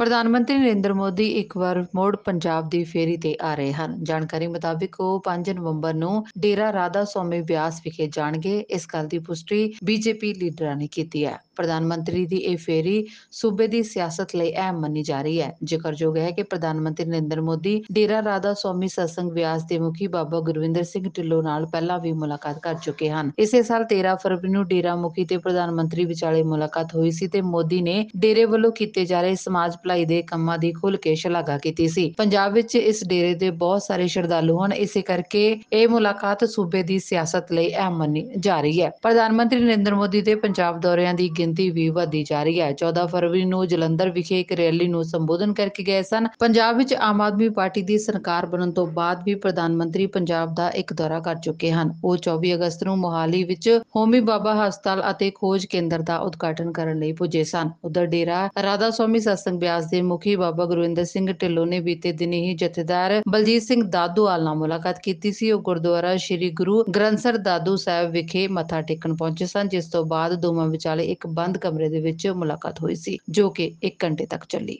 ਪ੍ਰਧਾਨ ਮੰਤਰੀ ਨਰਿੰਦਰ ਮੋਦੀ ਇੱਕ ਵਾਰ ਮੋੜ ਪੰਜਾਬ ਦੀ ਫੇਰੀ ਤੇ ਆ ਰਹੇ ਹਨ ਜਾਣਕਾਰੀ ਮੁਤਾਬਕ ਉਹ 5 ਨਵੰਬਰ ਨੂੰ ਡੇਰਾ ਰਾਧਾ ਸੋਮੇ ਵਿਆਸ ਵਿਖੇ ਜਾਣਗੇ ਇਸ ਗੱਲ ਦੀ ਪੁਸ਼ਟੀ ਬੀਜੇਪੀ ਲੀਡਰਾਂ ਨੇ ਕੀਤੀ ਹੈ ਪ੍ਰਧਾਨ ਮੰਤਰੀ ਦੀ ਇਹ ਫੇਰੀ ਸੂਬੇ ਦੀ ਸਿਆਸਤ ਲਈ ਅਹਿਮ ਮੰਨੀ ਜਾ ਰਹੀ ਹੈ ਜ਼ਿਕਰਯੋਗ ਹੈ ਕਿ ਪ੍ਰਧਾਨ ਮੰਤਰੀ ਨਰਿੰਦਰ ਮੋਦੀ ਡੇਰਾ ਰਾਧਾ ਸੋਮੀ ਸਤਸੰਗ ਵਿਆਸ ਦੇ ਮੁਖੀ ਬਾਬਾ ਗੁਰਵਿੰਦਰ ਸਿੰਘ ਢਿੱਲੋਂ ਨਾਲ ਪਹਿਲਾਂ ਵੀ ਮੁਲਾਕਾਤ ਕਰ ਚੁੱਕੇ ਹਨ ਇਸੇ ਸਾਲ 13 ਫਰਵਰੀ ਨੂੰ ਡੇਰਾ ਮੁਖੀ ਤੇ ਪ੍ਰਧਾਨ ਮੰਤਰੀ ਵਿਚਾਲੇ ਮੁਲਾਕਾਤ ਹੋਈ ਸੀ ਤੇ ਮੋਦੀ ਨੇ ਡੇਰੇ ਵੱਲੋਂ ਕੀਤੇ ਜਾ ਰਹੇ ਸਮਾਜ ਭਲਾਈ ਦੇ ਕੰਮਾਂ ਦੀ ਖੁੱਲ ਕੇ ਸ਼ਲਾਘਾ ਕੀਤੀ ਸੀ ਪੰਜਾਬ ਵਿੱਚ ਇਸ ਡੇਰੇ ਦੇ ਬਹੁਤ ਸਾਰੇ ਸ਼ਰਧਾਲੂ ਹਨ ਇਸੇ ਕਰਕੇ ਇਹ ਮੁਲਾਕਾਤ ਸੂਬੇ ਦੀ ਸਿਆਸਤ ਲਈ ਅਹਿਮ ਮੰਨੀ ਜਾ ਰਹੀ ਹੈ ਪ੍ਰਧਾਨ ਮੰਤਰੀ ਨਰਿੰਦਰ ਮੋਦੀ ਦੇ ਪੰਜਾਬ ਦੌਰਿਆਂ ਦੀ ਗਿਣਤੀ ਵੀ ਵਧਦੀ ਜਾ ਰਹੀ ਹੈ 14 ਫਰਵਰੀ ਨੂੰ ਜਲੰਧਰ ਵਿਖੇ ਇੱਕ ਰੈਲੀ ਨੂੰ ਸੰਬੋਧਨ ਕਰਕੇ ਗਏ ਸਨ ਪੰਜਾਬ ਵਿੱਚ ਆਮ ਆਦਮੀ ਪਾਰਟੀ ਦੀ ਸਰਕਾਰ ਬਣਨ ਤੋਂ ਬਾਅਦ ਵੀ ਪ੍ਰਧਾਨ ਮੰਤਰੀ ਪੰਜਾਬ ਦਾ ਇੱਕ ਦੌਰਾ ਕਰ ਚੁੱਕੇ ਹਨ ਉਹ 24 ਅਗਸਤ ਨੂੰ ਮੋਹਾਲੀ ਵਿੱਚ ਹੋਮੀ ਬਾਬਾ ਹਸਪਤਾਲ ਅਤੇ ਖੋਜ ਕੇਂਦਰ ਦਾ ਉਦਘਾਟਨ ਕਰਨ ਲਈ ਪੁੱਜੇ ਸਨ ਉਧਰ ਡੇਰਾ ਰਾਧਾ ਸਵਾਮੀ ਸਤਸੰਗ ਬਿਆਸ ਰਾਜ ਦੇ ਮੁਖੀ ਬਾਬਾ ਗੁਰਵਿੰਦਰ ਸਿੰਘ ਢਿੱਲੋਂ ਨੇ ਬੀਤੇ ਦਿਨ ਹੀ ਜਥੇਦਾਰ ਬਲਜੀਤ ਸਿੰਘ ਆਲ ਨਾਲ ਮੁਲਾਕਾਤ ਕੀਤੀ ਸੀ ਉਹ ਗੁਰਦੁਆਰਾ ਸ੍ਰੀ ਗੁਰੂ ਗ੍ਰੰਥਸਰ ਦਾਦੂ ਸਾਹਿਬ ਵਿਖੇ ਮੱਥਾ ਟੇਕਣ ਪਹੁੰਚੇ ਸਨ ਜਿਸ ਤੋਂ ਬਾਅਦ ਦੋਵਾਂ ਵਿਚਾਲੇ ਇੱਕ ਬੰਦ ਕਮਰੇ ਦੇ ਵਿੱਚ ਮੁਲਾਕਾਤ ਹੋਈ ਸੀ ਜੋ ਕਿ 1 ਘੰਟੇ ਤੱਕ ਚੱਲੀ